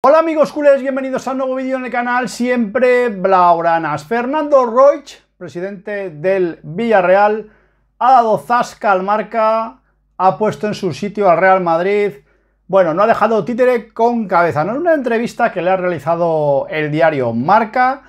Hola amigos culés, bienvenidos a un nuevo vídeo en el canal Siempre Blauranas. Fernando Roig, presidente del Villarreal, ha dado zasca al marca, ha puesto en su sitio al Real Madrid. Bueno, no ha dejado títere con cabeza. No es una entrevista que le ha realizado el diario Marca,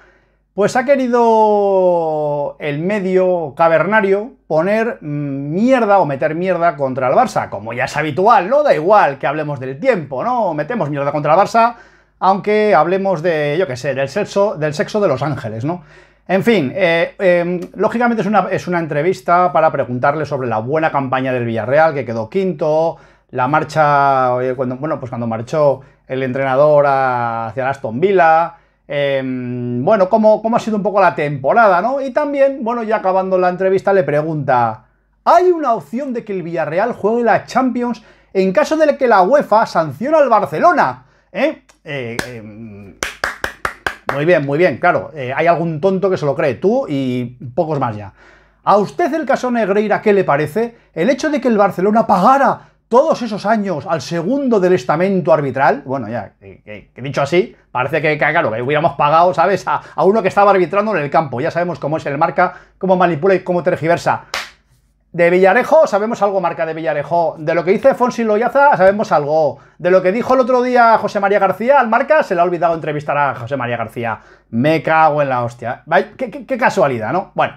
pues ha querido el medio cavernario poner mm, mierda o meter mierda contra el Barça, como ya es habitual, ¿no? Da igual que hablemos del tiempo, ¿no? Metemos mierda contra el Barça, aunque hablemos de, yo qué sé, del sexo, del sexo de Los Ángeles, ¿no? En fin, eh, em, lógicamente es una, entrevista para preguntarle sobre la buena campaña del Villarreal, que quedó quinto, la marcha, eh, cuando, bueno, pues cuando marchó el entrenador hacia Aston Villa, eh, bueno, cómo, cómo ha sido un poco la temporada, ¿no? Y también, bueno, ya acabando la entrevista le pregunta, ¿hay una opción de que el Villarreal juegue la Champions en caso de que la UEFA sancione al Barcelona? ¿Eh? Eh, em, muy bien, muy bien, claro. Eh, hay algún tonto que se lo cree, tú y pocos más ya. ¿A usted el caso Negreira qué le parece? ¿El hecho de que el Barcelona pagara todos esos años al segundo del estamento arbitral, bueno, ya, que, dicho así, parece que, claro, que hubiéramos pagado, ¿sabes?, a, uno que estaba arbitrando en el campo. Ya sabemos cómo es el marca, cómo manipula y cómo tergiversa. De Villarejo sabemos algo, marca de Villarejo. De lo que dice Fonsi Loyaza sabemos algo. De lo que dijo el otro día José María García, al marca se le ha olvidado entrevistar a José María García. Me cago en la hostia. qué casualidad, ¿no? Bueno,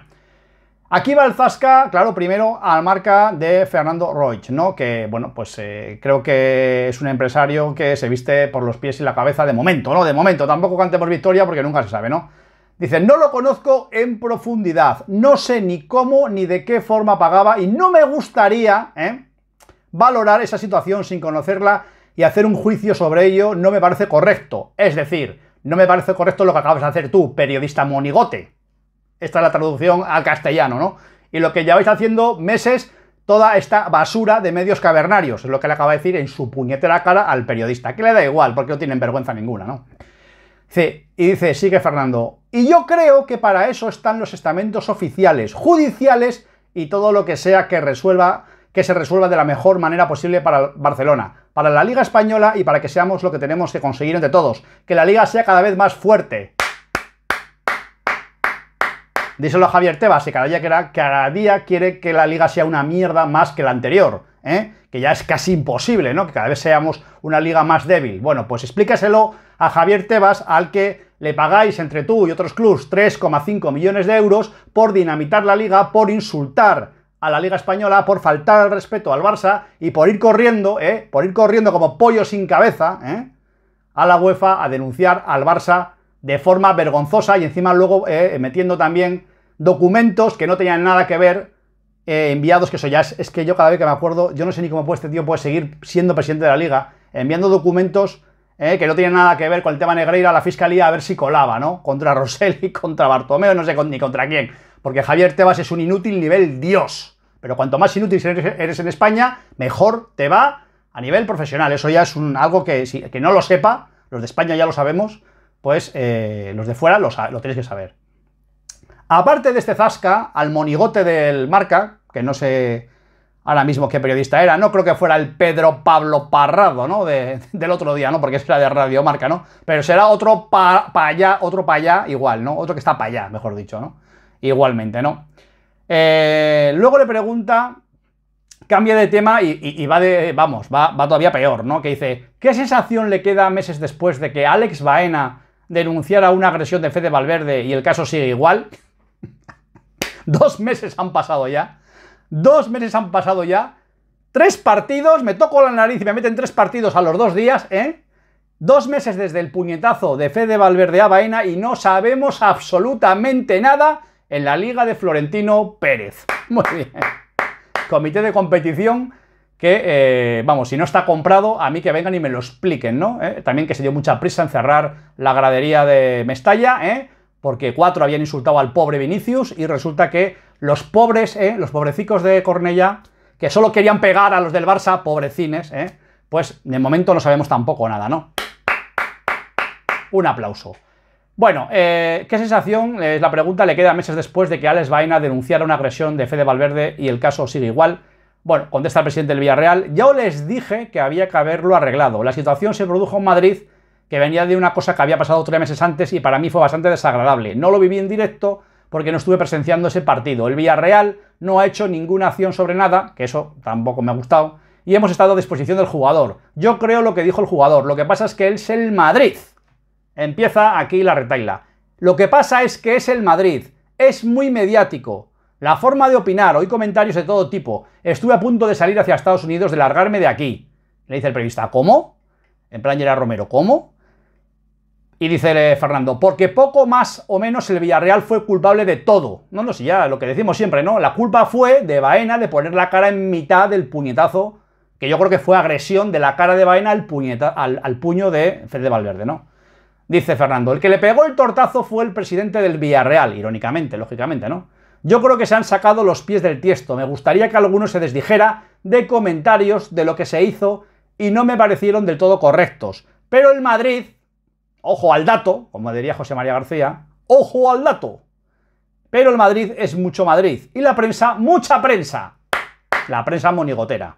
Aquí va el Zasca, claro, primero al marca de Fernando Roig, ¿no? Que, bueno, pues eh, creo que es un empresario que se viste por los pies y la cabeza de momento, ¿no? De momento, tampoco cantemos victoria porque nunca se sabe, ¿no? Dice, no lo conozco en profundidad, no sé ni cómo ni de qué forma pagaba y no me gustaría ¿eh? valorar esa situación sin conocerla y hacer un juicio sobre ello no me parece correcto. Es decir, no me parece correcto lo que acabas de hacer tú, periodista monigote. Esta es la traducción al castellano, ¿no? Y lo que ya lleváis haciendo meses toda esta basura de medios cavernarios. Es lo que le acaba de decir en su puñetera cara al periodista, que le da igual, porque no tienen vergüenza ninguna, ¿no? y dice, sigue Fernando, y yo creo que para eso están los estamentos oficiales, judiciales y todo lo que sea que resuelva que se resuelva de la mejor manera posible para Barcelona, para la Liga Española y para que seamos lo que tenemos que conseguir entre todos, que la Liga sea cada vez más fuerte díselo a Javier Tebas, que cada día, cada día quiere que la liga sea una mierda más que la anterior, ¿eh? que ya es casi imposible, ¿no? Que cada vez seamos una liga más débil. Bueno, pues explícaselo a Javier Tebas, al que le pagáis entre tú y otros clubs 3,5 millones de euros por dinamitar la liga, por insultar a la Liga Española, por faltar al respeto al Barça y por ir corriendo, ¿eh? por ir corriendo como pollo sin cabeza ¿eh? a la UEFA a denunciar al Barça de forma vergonzosa y encima luego eh, metiendo también documentos que no tenían nada que ver eh, enviados, que eso ya es, que yo cada vez que me acuerdo, yo no sé ni cómo puede este tío puede seguir siendo presidente de la liga, enviando documentos eh, que no tienen nada que ver con el tema Negreira a la fiscalía a ver si colaba, ¿no? Contra y contra Bartomeo, no sé ni contra quién, porque Javier Tebas es un inútil nivel Dios, pero cuanto más inútil eres, en España, mejor te va a nivel profesional, eso ya es un, algo que, que no lo sepa, los de España ya lo sabemos, pues eh, los de fuera lo, lo tenéis que saber. Aparte de este Zasca, al monigote del marca, que no sé ahora mismo qué periodista era, no creo que fuera el Pedro Pablo Parrado, ¿no? del otro día, ¿no? Porque es era de Radio Marca, ¿no? Pero será otro para allá, otro para allá, igual, ¿no? Otro que está para allá, mejor dicho, ¿no? Igualmente, ¿no? Eh, luego le pregunta, cambia de tema y, va de, vamos, va, va, todavía peor, ¿no? Que dice, ¿qué sensación le queda meses después de que Alex Baena Denunciar a una agresión de Fede Valverde y el caso sigue igual. Dos meses han pasado ya. Dos meses han pasado ya. Tres partidos, me toco la nariz y me meten tres partidos a los dos días, ¿eh? Dos meses desde el puñetazo de Fede Valverde a Baena y no sabemos absolutamente nada en la Liga de Florentino Pérez. Muy bien. Comité de competición que, eh, vamos, si no está comprado, a mí que vengan y me lo expliquen, ¿no? Eh, también que se dio mucha prisa en cerrar la gradería de Mestalla, ¿eh? porque cuatro habían insultado al pobre Vinicius y resulta que los pobres, ¿eh? los pobrecicos de Cornella, que solo querían pegar a los del Barça, pobrecines, ¿eh? pues de momento no sabemos tampoco nada, ¿no? Un aplauso. Bueno, eh, ¿qué sensación? la pregunta le queda meses después de que Alex vaina denunciara una agresión de Fede Valverde y el caso sigue igual. Bueno, contesta el presidente del Villarreal, ya les dije que había que haberlo arreglado. La situación se produjo en Madrid, que venía de una cosa que había pasado tres meses antes y para mí fue bastante desagradable. No lo viví en directo porque no estuve presenciando ese partido. El Villarreal no ha hecho ninguna acción sobre nada, que eso tampoco me ha gustado, y hemos estado a disposición del jugador. Yo creo lo que dijo el jugador, lo que pasa es que él es el Madrid. Empieza aquí la retaila. Lo que pasa es que es el Madrid, es muy mediático, la forma de opinar, oí comentarios de todo tipo. Estuve a punto de salir hacia Estados Unidos, de largarme de aquí. Le dice el periodista, ¿cómo? En plan Gerard Romero, ¿cómo? Y dice eh, Fernando, porque poco más o menos el Villarreal fue culpable de todo. No, no, si ya lo que decimos siempre, ¿no? La culpa fue de Baena de poner la cara en mitad del puñetazo, que yo creo que fue agresión de la cara de Baena al, al, al puño de Fede Valverde, ¿no? Dice Fernando, el que le pegó el tortazo fue el presidente del Villarreal, irónicamente, lógicamente, ¿no? Yo creo que se han sacado los pies del tiesto. Me gustaría que alguno se desdijera de comentarios de lo que se hizo y no me parecieron del todo correctos. Pero el Madrid, ojo al dato, como diría José María García, ojo al dato. Pero el Madrid es mucho Madrid y la prensa, mucha prensa. La prensa monigotera.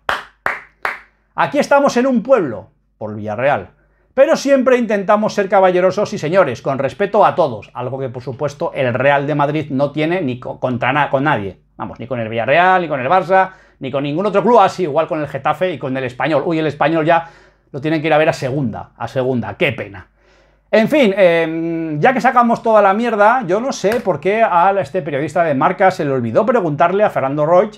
Aquí estamos en un pueblo, por Villarreal, pero siempre intentamos ser caballerosos y señores, con respeto a todos, algo que por supuesto el Real de Madrid no tiene ni contra con nadie. Vamos, ni con el Villarreal, ni con el Barça, ni con ningún otro club, así ah, igual con el Getafe y con el Español. Uy, el Español ya lo tienen que ir a ver a segunda, a segunda, qué pena. En fin, em, ya que sacamos toda la mierda, yo no sé por qué a este periodista de marca se le olvidó preguntarle a Fernando Roig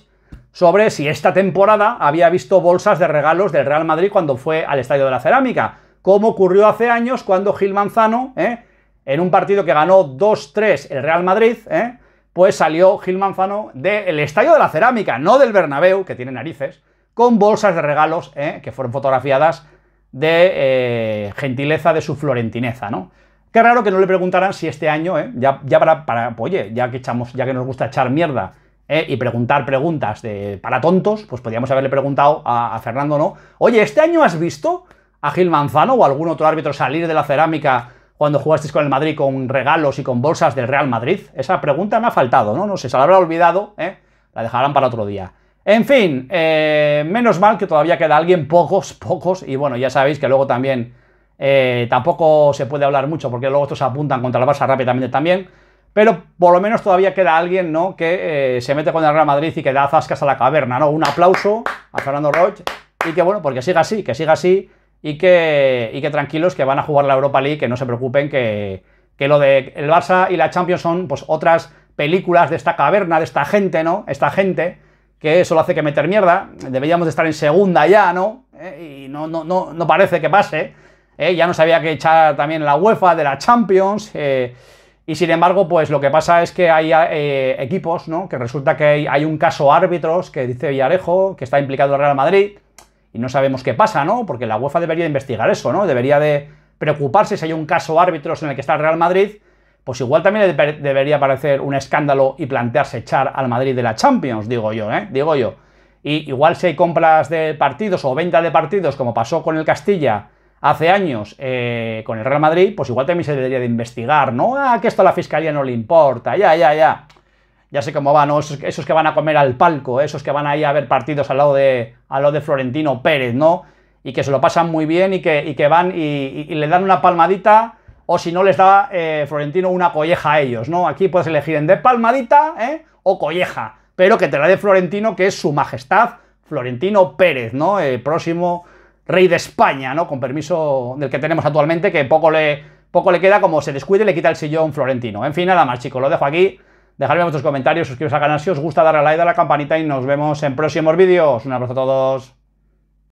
sobre si esta temporada había visto bolsas de regalos del Real Madrid cuando fue al Estadio de la Cerámica como ocurrió hace años cuando Gil Manzano, ¿eh? en un partido que ganó 2-3 el Real Madrid, ¿eh? pues salió Gil Manzano del Estadio de la Cerámica, no del Bernabéu, que tiene narices, con bolsas de regalos ¿eh? que fueron fotografiadas de gentileza de su florentineza, ¿no? Qué raro que no le preguntaran si este año, ya, ya para, oye, ya que, echamos, ya que nos gusta echar mierda y preguntar preguntas de, para tontos, pues podríamos haberle preguntado a, a, Fernando, ¿no? Oye, ¿este año has visto a Gil Manzano o algún otro árbitro salir de la cerámica cuando jugasteis con el Madrid con regalos y con bolsas del Real Madrid? Esa pregunta me ha faltado, ¿no? No sé, se la habrá olvidado, ¿eh? La dejarán para otro día. En fin, eh, menos mal que todavía queda alguien, pocos, pocos, y bueno, ya sabéis que luego también eh, tampoco se puede hablar mucho porque luego estos apuntan contra la Barça rápidamente también, pero por lo menos todavía queda alguien, ¿no? Que eh, se mete con el Real Madrid y que da zascas a la caverna, ¿no? Un aplauso a Fernando Roig y que bueno, porque siga así, que siga así, y que, y tranquilos que van a jugar la Europa League, que no se preocupen, que, lo de el Barça y la Champions son pues otras películas de esta caverna, de esta gente, ¿no? Esta gente que solo hace que meter mierda, deberíamos de estar en segunda ya, ¿no? Eh, y no, no, no, no, parece que pase, eh, ya no había que echar también la UEFA de la Champions, eh, y sin embargo, pues lo que pasa es que hay equipos, ¿no? Que resulta que hay, hay, un caso árbitros que dice Villarejo, que está implicado el Real Madrid, y no sabemos qué pasa, ¿no? Porque la UEFA debería investigar eso, ¿no? Debería de preocuparse si hay un caso árbitros en el que está el Real Madrid, pues igual también debería parecer un escándalo y plantearse echar al Madrid de la Champions, digo yo, ¿eh? Digo yo. Y igual si hay compras de partidos o venta de partidos, como pasó con el Castilla hace años eh, con el Real Madrid, pues igual también se debería de investigar, ¿no? Ah, que esto a la fiscalía no le importa, ya, ya, ya ya sé cómo van, esos, que van a comer al palco, ¿eh? esos que van ahí a ver partidos al lado de, de Florentino Pérez, ¿no? Y que se lo pasan muy bien y que, que van y, le dan una palmadita, o si no les da eh, Florentino una colleja a ellos, ¿no? Aquí puedes elegir en de palmadita ¿eh? o colleja, pero que te la dé Florentino, que es su majestad Florentino Pérez, ¿no? El próximo rey de España, ¿no? Con permiso del que tenemos actualmente, que poco le, poco le queda como se descuide le quita el sillón Florentino. En fin, nada más, chicos, lo dejo aquí. Dejadme vuestros comentarios, suscribiros al canal si os gusta, darle a like, a la campanita y nos vemos en próximos vídeos. Un abrazo a todos.